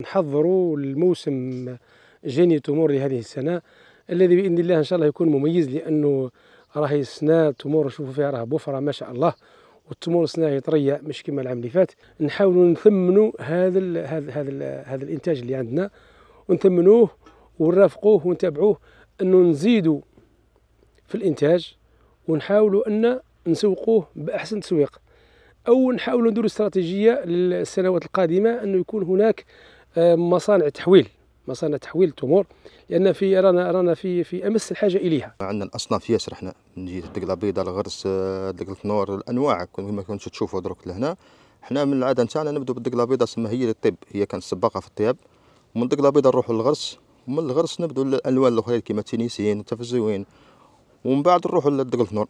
نحضروا الموسم جيني تمور لهذه السنه الذي باذن الله ان شاء الله يكون مميز لانه راهي السنه التمور نشوفوا فيها راه بفره ما شاء الله والتمور السنه طريه مش كما العام اللي فات نحاولوا نثمنوا هذا الـ هذا الـ هذا, الـ هذا الانتاج اللي عندنا ونثمنوه ونرافقوه ونتابعوه انه نزيدوا في الانتاج ونحاولوا ان نسوقوه باحسن تسويق او نحاولوا ندور استراتيجيه للسنوات القادمه انه يكون هناك آه، مصانع تحويل مصانع تحويل التمور لان في رانا رانا في في امس الحاجه اليها عندنا الاصناف ياسر احنا من جهه الدقله البيضاء الغرس الدقله النور الانواع كما كنتوا تشوفوا دروك لهنا حنا من العاده نتاعنا نبداو بالدقله البيضاء سما هي للطب هي كانت سباقه في الطياب ومن الدقله البيضاء نروحوا للغرس ومن الغرس نبداو الالوان الاخرين كما التينيسيين التفزيوين ومن بعد نروحوا للدقله النور